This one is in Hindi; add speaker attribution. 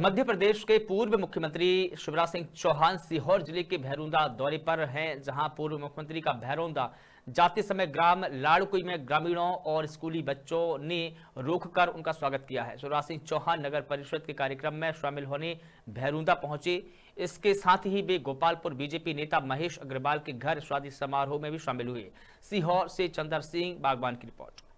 Speaker 1: मध्य प्रदेश के पूर्व मुख्यमंत्री शिवराज सिंह चौहान सीहोर जिले के भैरूंदा दौरे पर हैं जहां पूर्व मुख्यमंत्री का भैरूंदा जाते समय ग्राम लाड़कुई में ग्रामीणों और स्कूली बच्चों ने रोककर उनका स्वागत किया है शिवराज सिंह चौहान नगर परिषद के कार्यक्रम में शामिल होने भैरूंदा पहुंचे इसके साथ ही वे गोपालपुर बीजेपी नेता महेश अग्रवाल के घर शादी समारोह में भी शामिल हुए सीहोर से चंदर सिंह बागवान की रिपोर्ट